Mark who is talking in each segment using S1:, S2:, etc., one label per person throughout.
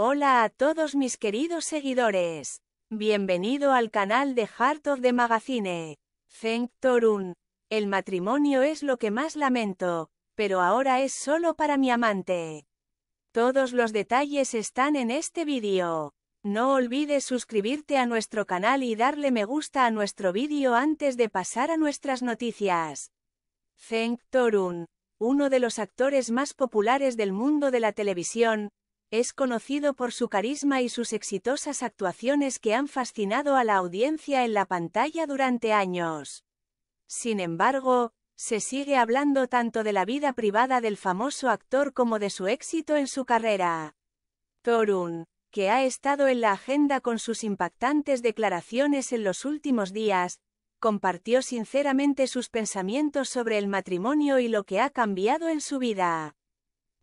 S1: Hola a todos mis queridos seguidores. Bienvenido al canal de Heart of the Magazine. Thank Torun. El matrimonio es lo que más lamento, pero ahora es solo para mi amante. Todos los detalles están en este vídeo. No olvides suscribirte a nuestro canal y darle me gusta a nuestro vídeo antes de pasar a nuestras noticias. Zeng Torun, uno de los actores más populares del mundo de la televisión, es conocido por su carisma y sus exitosas actuaciones que han fascinado a la audiencia en la pantalla durante años. Sin embargo, se sigue hablando tanto de la vida privada del famoso actor como de su éxito en su carrera. Torun, que ha estado en la agenda con sus impactantes declaraciones en los últimos días, compartió sinceramente sus pensamientos sobre el matrimonio y lo que ha cambiado en su vida.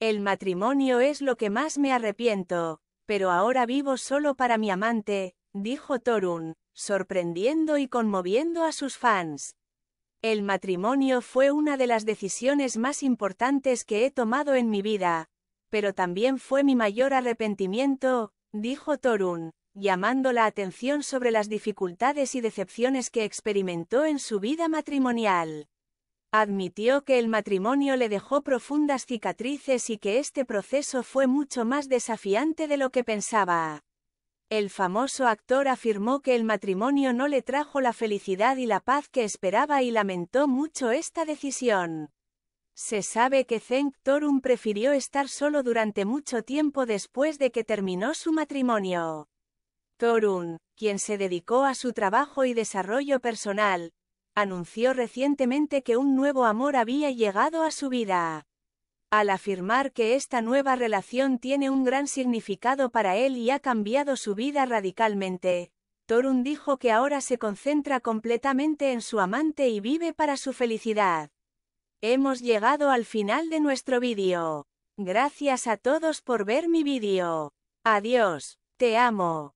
S1: El matrimonio es lo que más me arrepiento, pero ahora vivo solo para mi amante, dijo Torun, sorprendiendo y conmoviendo a sus fans. El matrimonio fue una de las decisiones más importantes que he tomado en mi vida, pero también fue mi mayor arrepentimiento, dijo Torun, llamando la atención sobre las dificultades y decepciones que experimentó en su vida matrimonial. Admitió que el matrimonio le dejó profundas cicatrices y que este proceso fue mucho más desafiante de lo que pensaba. El famoso actor afirmó que el matrimonio no le trajo la felicidad y la paz que esperaba y lamentó mucho esta decisión. Se sabe que Zeng Torun prefirió estar solo durante mucho tiempo después de que terminó su matrimonio. Torun, quien se dedicó a su trabajo y desarrollo personal, anunció recientemente que un nuevo amor había llegado a su vida. Al afirmar que esta nueva relación tiene un gran significado para él y ha cambiado su vida radicalmente, Torun dijo que ahora se concentra completamente en su amante y vive para su felicidad. Hemos llegado al final de nuestro vídeo. Gracias a todos por ver mi vídeo. Adiós, te amo.